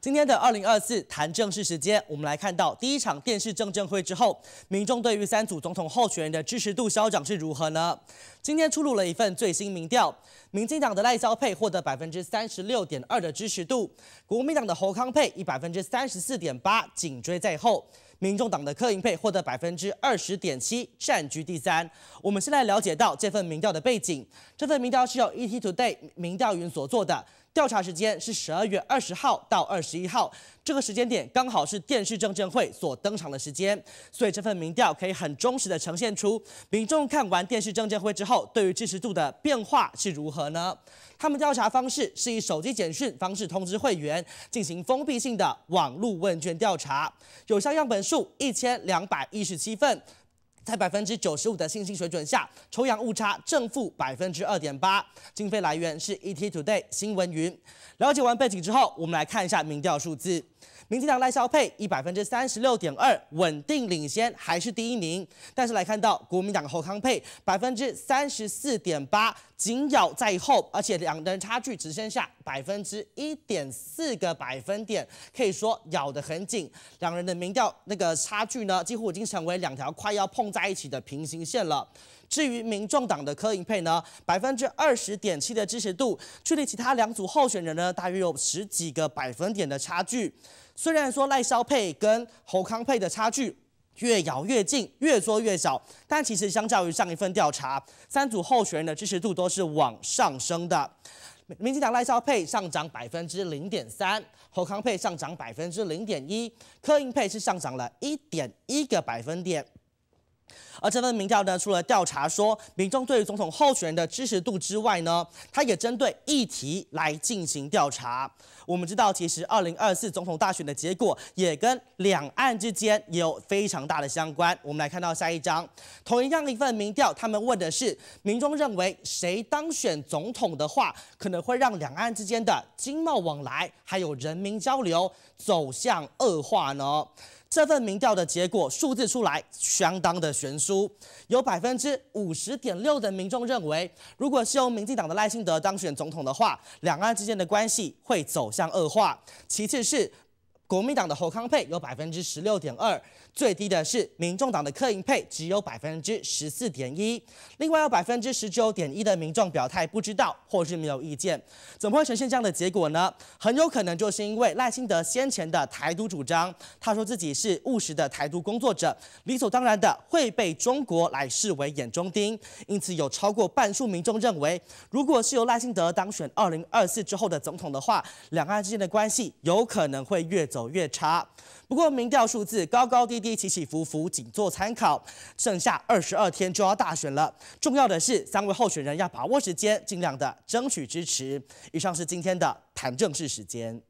今天的二零二四谈政事时间，我们来看到第一场电视政政会之后，民众对于三组总统候选人的支持度消长是如何呢？今天出炉了一份最新民调，民进党的赖萧佩获得百分之三十六点二的支持度，国民党的侯康佩以百分之三十四点八紧追在后，民众党的柯银佩获得百分之二十点七，占据第三。我们先来了解到这份民调的背景，这份民调是由 ET Today 民调云所做的。调查时间是十二月二十号到二十一号，这个时间点刚好是电视证监会所登场的时间，所以这份民调可以很忠实的呈现出民众看完电视证监会之后对于支持度的变化是如何呢？他们调查方式是以手机简讯方式通知会员进行封闭性的网络问卷调查，有效样本数一千两百一十七份。在百分之九十五的信心水准下，抽样误差正负百分之二点八。经费来源是 ETtoday 新闻云。了解完背景之后，我们来看一下民调数字。民进党赖萧佩以百分之三十六点二稳定领先，还是第一名。但是来看到国民党侯康佩百分之三十四点八，紧咬在后，而且两人差距只剩下。百分之一点四个百分点，可以说咬得很紧。两人的民调那个差距呢，几乎已经成为两条快要碰在一起的平行线了。至于民众党的柯银配呢，百分之二十点七的支持度，距离其他两组候选人呢，大约有十几个百分点的差距。虽然说赖萧配跟侯康配的差距越咬越近，越缩越小，但其实相较于上一份调查，三组候选人的支持度都是往上升的。民进党赖兆配上涨百分之零点三，侯康配上涨百分之零点一，柯英佩是上涨了一点一个百分点。而这份民调呢，除了调查说民众对于总统候选人的支持度之外呢，它也针对议题来进行调查。我们知道，其实二零二四总统大选的结果也跟两岸之间也有非常大的相关。我们来看到下一张，同样一份民调，他们问的是民众认为谁当选总统的话，可能会让两岸之间的经贸往来还有人民交流走向恶化呢？这份民调的结果数字出来相当的悬殊。有百分之五十点六的民众认为，如果是由民进党的赖幸德当选总统的话，两岸之间的关系会走向恶化。其次是。国民党的侯康配有百分之十六点二，最低的是民众党的柯银配，只有百分之十四点一。另外有百分之十九点一的民众表态不知道或是没有意见。怎么会呈现这样的结果呢？很有可能就是因为赖清德先前的台独主张，他说自己是务实的台独工作者，理所当然的会被中国来视为眼中钉。因此有超过半数民众认为，如果是由赖清德当选二零二四之后的总统的话，两岸之间的关系有可能会越走。走越差，不过民调数字高高低低，起起伏伏，仅做参考。剩下二十二天就要大选了，重要的是三位候选人要把握时间，尽量的争取支持。以上是今天的谈政治时间。